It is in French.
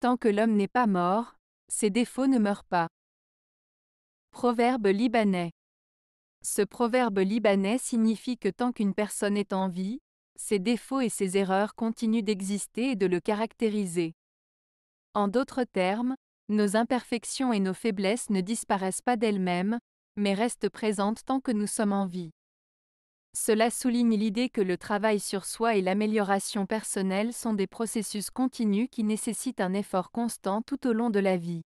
Tant que l'homme n'est pas mort, ses défauts ne meurent pas. Proverbe libanais. Ce proverbe libanais signifie que tant qu'une personne est en vie, ses défauts et ses erreurs continuent d'exister et de le caractériser. En d'autres termes, nos imperfections et nos faiblesses ne disparaissent pas d'elles-mêmes, mais restent présentes tant que nous sommes en vie. Cela souligne l'idée que le travail sur soi et l'amélioration personnelle sont des processus continus qui nécessitent un effort constant tout au long de la vie.